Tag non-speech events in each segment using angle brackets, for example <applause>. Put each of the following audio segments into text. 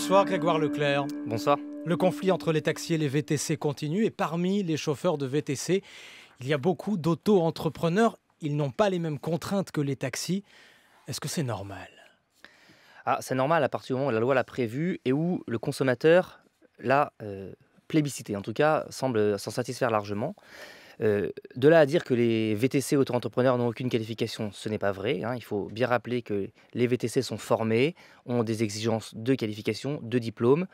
Bonsoir Grégoire Leclerc. Bonsoir. Le conflit entre les taxis et les VTC continue et parmi les chauffeurs de VTC, il y a beaucoup d'auto-entrepreneurs. Ils n'ont pas les mêmes contraintes que les taxis. Est-ce que c'est normal ah, C'est normal à partir du moment où la loi l'a prévu et où le consommateur l'a euh, plébiscité, en tout cas semble s'en satisfaire largement. Euh, de là à dire que les VTC auto-entrepreneurs n'ont aucune qualification, ce n'est pas vrai. Hein. Il faut bien rappeler que les VTC sont formés, ont des exigences de qualification, de diplôme.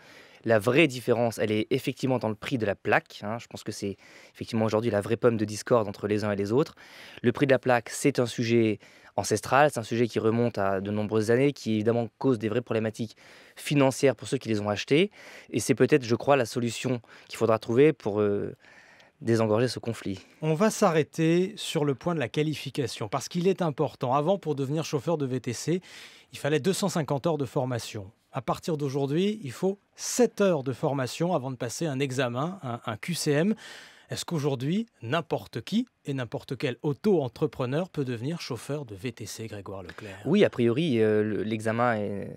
La vraie différence, elle est effectivement dans le prix de la plaque. Hein. Je pense que c'est effectivement aujourd'hui la vraie pomme de discorde entre les uns et les autres. Le prix de la plaque, c'est un sujet ancestral, c'est un sujet qui remonte à de nombreuses années, qui évidemment cause des vraies problématiques financières pour ceux qui les ont achetés. Et c'est peut-être, je crois, la solution qu'il faudra trouver pour... Euh, désengorger ce conflit. On va s'arrêter sur le point de la qualification, parce qu'il est important. Avant, pour devenir chauffeur de VTC, il fallait 250 heures de formation. À partir d'aujourd'hui, il faut 7 heures de formation avant de passer un examen, un, un QCM. Est-ce qu'aujourd'hui, n'importe qui et n'importe quel auto-entrepreneur peut devenir chauffeur de VTC, Grégoire Leclerc. Oui, a priori, euh, l'examen, est...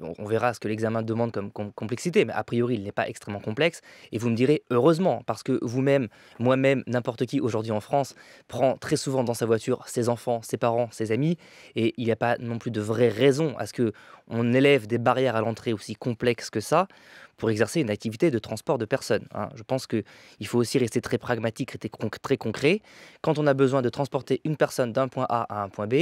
on verra ce que l'examen demande comme complexité, mais a priori, il n'est pas extrêmement complexe. Et vous me direz, heureusement, parce que vous-même, moi-même, n'importe qui aujourd'hui en France prend très souvent dans sa voiture ses enfants, ses parents, ses amis, et il n'y a pas non plus de vraie raison à ce que on élève des barrières à l'entrée aussi complexes que ça pour exercer une activité de transport de personnes. Hein. Je pense qu'il faut aussi rester très pragmatique, très concret quand on a besoin de transporter une personne d'un point A à un point B,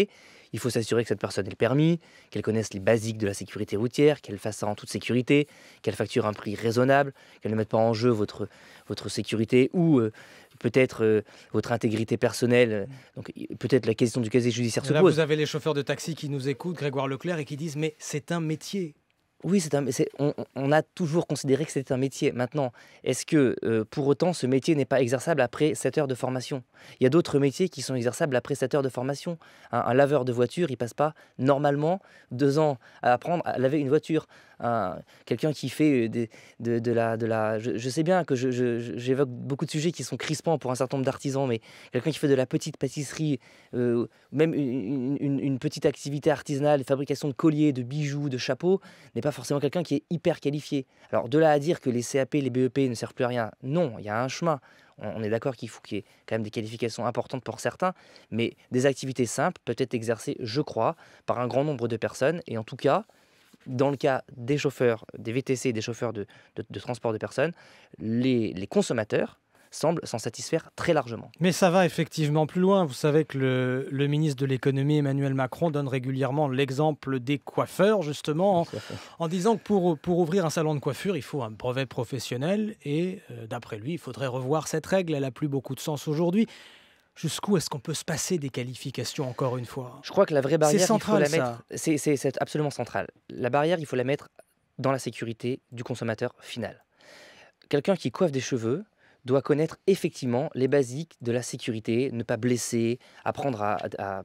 il faut s'assurer que cette personne ait le permis, qu'elle connaisse les basiques de la sécurité routière, qu'elle fasse ça en toute sécurité, qu'elle facture un prix raisonnable, qu'elle ne mette pas en jeu votre, votre sécurité ou euh, peut-être euh, votre intégrité personnelle. Donc peut-être la question du casier judiciaire se Là, Vous avez les chauffeurs de taxi qui nous écoutent, Grégoire Leclerc, et qui disent mais c'est un métier. Oui, c'est un, on, on, a toujours considéré que c'était un métier. Maintenant, est-ce que euh, pour autant ce métier n'est pas exerçable après 7 heures de formation Il y a d'autres métiers qui sont exerçables après 7 heures de formation. Un, laveur de voiture, il passe pas normalement 2 ans à apprendre à laver une voiture. Quelqu'un qui fait euh, de, la... je, sais bien que j'évoque beaucoup de sujets qui sont crispants pour un certain nombre d'artisans, mais quelqu'un qui fait de la petite pâtisserie, euh, même une, une petite activité artisanale, fabrication de colliers, de bijoux, de chapeaux, n'est pas forcément quelqu'un qui est hyper qualifié. Alors de là à dire que les CAP, les BEP ne servent plus à rien, non, il y a un chemin. On, est d'accord qu'il faut qu'il y ait quand même des qualifications importantes pour certains, mais des activités simples peuvent être exercées, je crois, par un grand nombre de personnes. Et en tout cas, dans le cas des chauffeurs, des VTC, des chauffeurs de, transport de personnes, les, les consommateurs semble s'en satisfaire très largement. Mais ça va effectivement plus loin. Vous savez que le, ministre de l'économie Emmanuel Macron donne régulièrement l'exemple des coiffeurs justement en, disant que pour, pour ouvrir un salon de coiffure, il faut un brevet professionnel et euh, d'après lui, il faudrait revoir cette règle. Elle n'a plus beaucoup de sens aujourd'hui jusqu'où est-ce qu'on peut se passer des qualifications encore une fois Je crois que la vraie barrière, il faut la mettre. C'est absolument central. La barrière, il faut la mettre dans la sécurité du consommateur final. Quelqu'un qui coiffe des cheveux, doit connaître effectivement les basiques de la sécurité, ne pas blesser, apprendre à,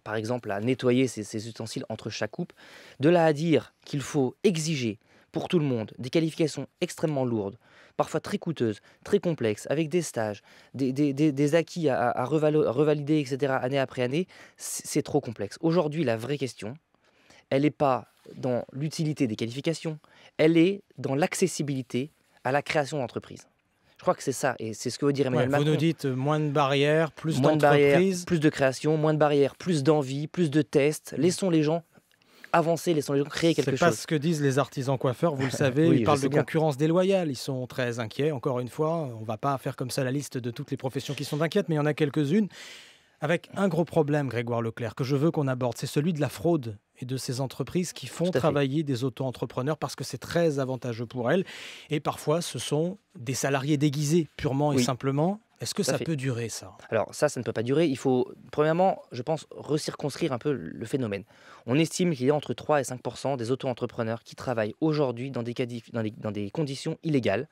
par exemple à nettoyer ses, ustensiles entre chaque coupe. De là à dire qu'il faut exiger pour tout le monde des qualifications extrêmement lourdes, parfois très coûteuses, très complexes, avec des stages, des, acquis à, à revalider, etc., année après année, c'est trop complexe. Aujourd'hui, la vraie question, elle n'est pas dans l'utilité des qualifications, elle est dans l'accessibilité à la création d'entreprise. Je crois que c'est ça, et c'est ce que vous direz, Emmanuel Macron. Vous nous dites euh, moins de barrières, plus d'entreprises. De plus de création, moins de barrières, plus d'envie, plus de tests. Laissons les gens avancer, laissons les gens créer quelque chose. C'est pas ce que disent les artisans coiffeurs, vous le <laughs> savez. ils parlent de concurrence déloyale. Ils sont très inquiets, encore une fois. On ne va pas faire comme ça la liste de toutes les professions qui sont inquiètes, mais il y en a quelques-unes avec un gros problème, Grégoire Leclerc, que je veux qu'on aborde, c'est celui de la fraude et de ces entreprises qui font travailler des auto-entrepreneurs parce que c'est très avantageux pour elles. Et parfois, ce sont des salariés déguisés, purement et simplement. Est-ce que ça peut durer, ça Alors ça, ça ne peut pas durer. Il faut, premièrement, je pense, recirconscrire un peu le phénomène. On estime qu'il y a entre 3 et 5 des auto-entrepreneurs qui travaillent aujourd'hui dans des conditions illégales,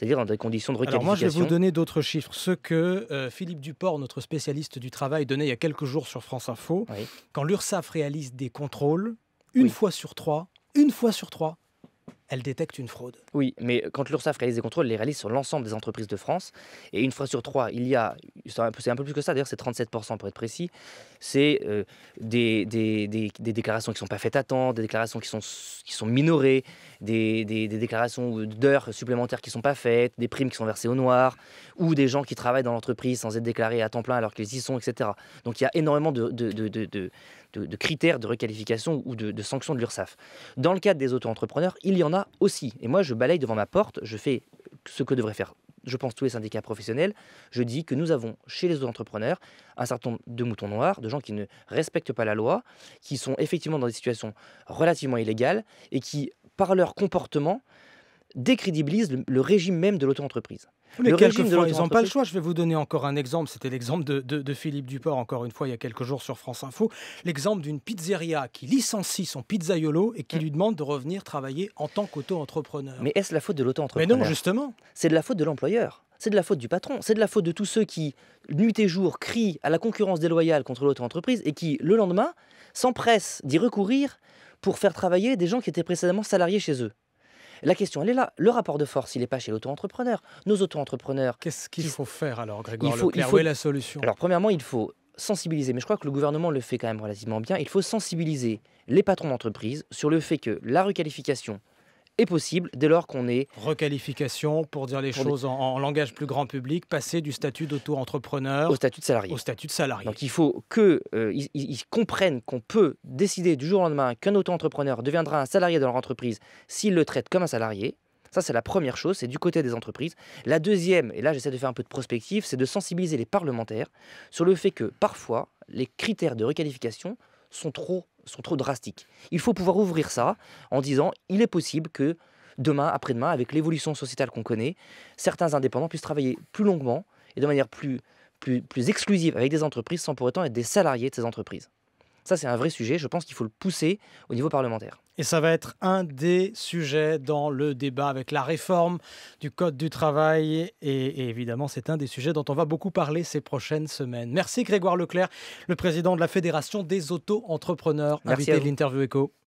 c'est-à-dire dans des conditions de requalification. Alors moi, je vais vous donner d'autres chiffres. Ce que euh, Philippe Duport, notre spécialiste du travail, donnait il y a quelques jours sur France Info, quand l'URSSAF réalise des contrôles, une fois sur trois, une fois sur trois, elle détecte une fraude. Oui, mais quand l'URSSAF réalise des contrôles, elle les réalise sur l'ensemble des entreprises de France. Et une fois sur trois, il y a, c'est un peu plus que ça, d'ailleurs c'est 37% pour être précis, c'est euh, des, des, des, déclarations qui ne sont pas faites à temps, des déclarations qui sont, qui sont minorées, des, déclarations d'heures supplémentaires qui ne sont pas faites, des primes qui sont versées au noir, ou des gens qui travaillent dans l'entreprise sans être déclarés à temps plein alors qu'ils y sont, etc. Donc il y a énormément de, de, de, de critères de requalification ou de, sanctions de l'URSSAF. Dans le cadre des auto-entrepreneurs, il y en a aussi. Et moi, je balaye devant ma porte, je fais ce que devraient faire, je pense, tous les syndicats professionnels. Je dis que nous avons chez les autres entrepreneurs un certain nombre de moutons noirs, de gens qui ne respectent pas la loi, qui sont effectivement dans des situations relativement illégales et qui, par leur comportement, décrédibilise le, régime même de l'auto-entreprise. Mais quelquefois, ils n'ont pas le choix. Je vais vous donner encore un exemple. C'était l'exemple de, Philippe Duport, encore une fois, il y a quelques jours sur France Info. L'exemple d'une pizzeria qui licencie son pizzaiolo et qui mm. lui demande de revenir travailler en tant qu'auto-entrepreneur. Mais est-ce la faute de l'auto-entrepreneur Mais non, justement. C'est de la faute de l'employeur. C'est de la faute du patron. C'est de la faute de tous ceux qui, nuit et jour, crient à la concurrence déloyale contre l'auto-entreprise et qui, le lendemain, s'empressent d'y recourir pour faire travailler des gens qui étaient précédemment salariés chez eux. La question, elle est là. Le rapport de force, il n'est pas chez l'auto-entrepreneur. Nos auto-entrepreneurs. Qu'est-ce qu'il faut faire alors, Grégoire il faut, la solution Alors, premièrement, il faut sensibiliser, mais je crois que le gouvernement le fait quand même relativement bien, il faut sensibiliser les patrons d'entreprise sur le fait que la requalification est possible dès lors qu'on est. Requalification, pour dire les choses en, langage plus grand public, passer du statut d'auto-entrepreneur au statut de salarié. Au statut de salarié. Donc il faut qu'ils euh, ils comprennent qu'on peut décider du jour au lendemain qu'un auto-entrepreneur deviendra un salarié de leur entreprise s'il le traite comme un salarié. Ça, c'est la première chose, c'est du côté des entreprises. La deuxième, et là j'essaie de faire un peu de prospective, c'est de sensibiliser les parlementaires sur le fait que parfois les critères de requalification sont trop sont trop drastiques. Il faut pouvoir ouvrir ça en disant il est possible que demain, après-demain, avec l'évolution sociétale qu'on connaît, certains indépendants puissent travailler plus longuement et de manière plus, plus, plus exclusive avec des entreprises sans pour autant être des salariés de ces entreprises. Ça, c'est un vrai sujet. Je pense qu'il faut le pousser au niveau parlementaire. Et ça va être un des sujets dans le débat avec la réforme du Code du travail. Et, évidemment, c'est un des sujets dont on va beaucoup parler ces prochaines semaines. Merci Grégoire Leclerc, le président de la Fédération des auto-entrepreneurs, invité de l'interview éco.